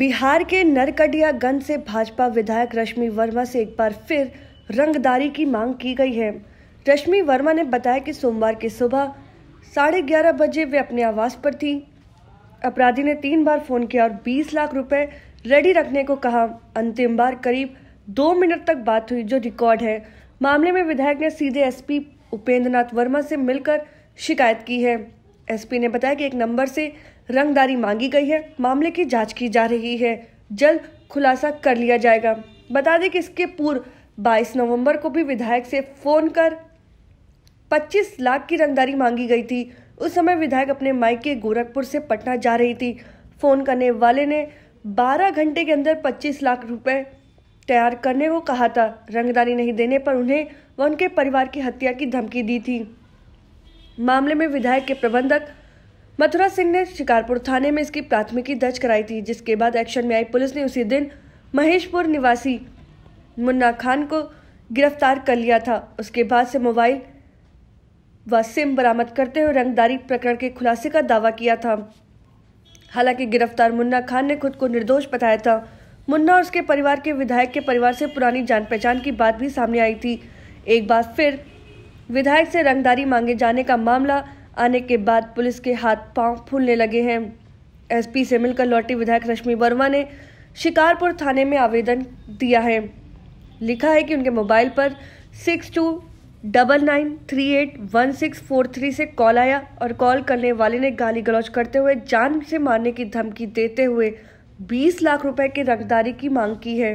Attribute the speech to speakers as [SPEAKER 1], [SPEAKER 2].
[SPEAKER 1] बिहार के नरकटियागंज से भाजपा विधायक रश्मि वर्मा से एक बार फिर रंगदारी की मांग की गई है रश्मि वर्मा ने बताया कि सोमवार की सुबह साढ़े ग्यारह बजे वे अपने आवास पर थी अपराधी ने तीन बार फोन किया और बीस लाख रुपए रेडी रखने को कहा अंतिम बार करीब दो मिनट तक बात हुई जो रिकॉर्ड है मामले में विधायक ने सीधे एसपी उपेंद्रनाथ वर्मा से मिलकर शिकायत की है एसपी ने बताया कि एक नंबर से रंगदारी मांगी गई है मामले की जांच की जा रही है जल्द खुलासा कर लिया जाएगा बता दें कि इसके पूर्व 22 नवंबर को भी विधायक से फोन कर 25 लाख की रंगदारी मांगी गई थी उस समय विधायक अपने मायके गोरखपुर से पटना जा रही थी फोन करने वाले ने 12 घंटे के अंदर 25 लाख रुपए तैयार करने को कहा था रंगदारी नहीं देने पर उन्हें व उनके परिवार की हत्या की धमकी दी थी मामले में विधायक के प्रबंधक मथुरा सिंह ने शिकारपुर थाने में इसकी प्राथमिकी दर्ज कराई थी जिसके बाद एक्शन में आई पुलिस ने उसी दिन महेशपुर निवासी मुन्ना खान को गिरफ्तार कर लिया था उसके बाद से मोबाइल व सिम बरामद करते हुए रंगदारी प्रकरण के खुलासे का दावा किया था हालांकि गिरफ्तार मुन्ना खान ने खुद को निर्दोष बताया था मुन्ना और उसके परिवार के विधायक के परिवार से पुरानी जान पहचान की बात भी सामने आई थी एक बार फिर विधायक से रंगदारी मांगे जाने का मामला आने के बाद पुलिस के हाथ पांव फूलने लगे हैं एसपी से मिलकर लौटी विधायक रश्मि वर्मा ने शिकारपुर थाने में आवेदन दिया है लिखा है कि उनके मोबाइल पर six two double nine three eight one six four three से कॉल आया और कॉल करने वाले ने गाली गलौज करते हुए जान से मारने की धमकी देते हुए बीस लाख रुपए की रंगदारी की मांग की है